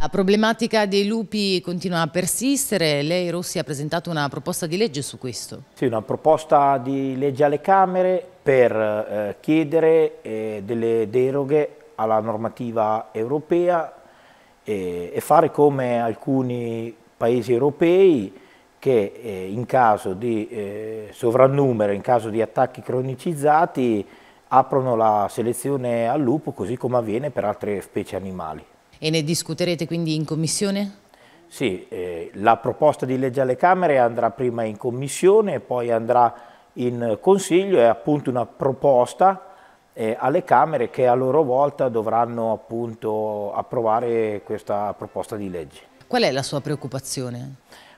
La problematica dei lupi continua a persistere, lei Rossi ha presentato una proposta di legge su questo. Sì, una proposta di legge alle Camere per eh, chiedere eh, delle deroghe alla normativa europea eh, e fare come alcuni paesi europei che eh, in caso di eh, sovrannumero, in caso di attacchi cronicizzati, aprono la selezione al lupo così come avviene per altre specie animali. E ne discuterete quindi in commissione? Sì, eh, la proposta di legge alle Camere andrà prima in commissione, poi andrà in consiglio, è appunto una proposta eh, alle Camere che a loro volta dovranno appunto approvare questa proposta di legge. Qual è la sua preoccupazione?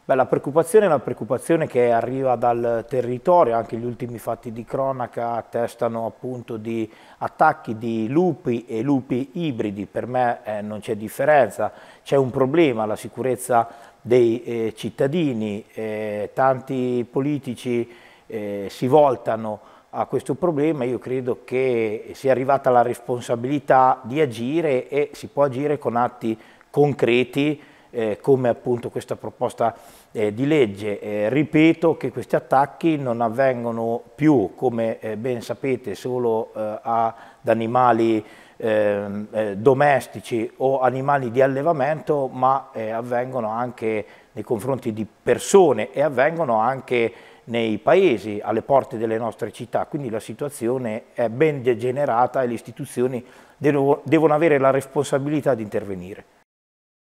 Beh, la preoccupazione è una preoccupazione che arriva dal territorio, anche gli ultimi fatti di cronaca attestano appunto di attacchi di lupi e lupi ibridi, per me eh, non c'è differenza, c'è un problema, la sicurezza dei eh, cittadini, eh, tanti politici eh, si voltano a questo problema, io credo che sia arrivata la responsabilità di agire e si può agire con atti concreti eh, come appunto questa proposta eh, di legge. Eh, ripeto che questi attacchi non avvengono più, come eh, ben sapete, solo eh, ad animali ehm, eh, domestici o animali di allevamento, ma avvengono anche nei confronti di persone e avvengono anche nei paesi, alle porte delle nostre città, quindi la situazione è ben degenerata e le istituzioni devono avere la responsabilità di intervenire.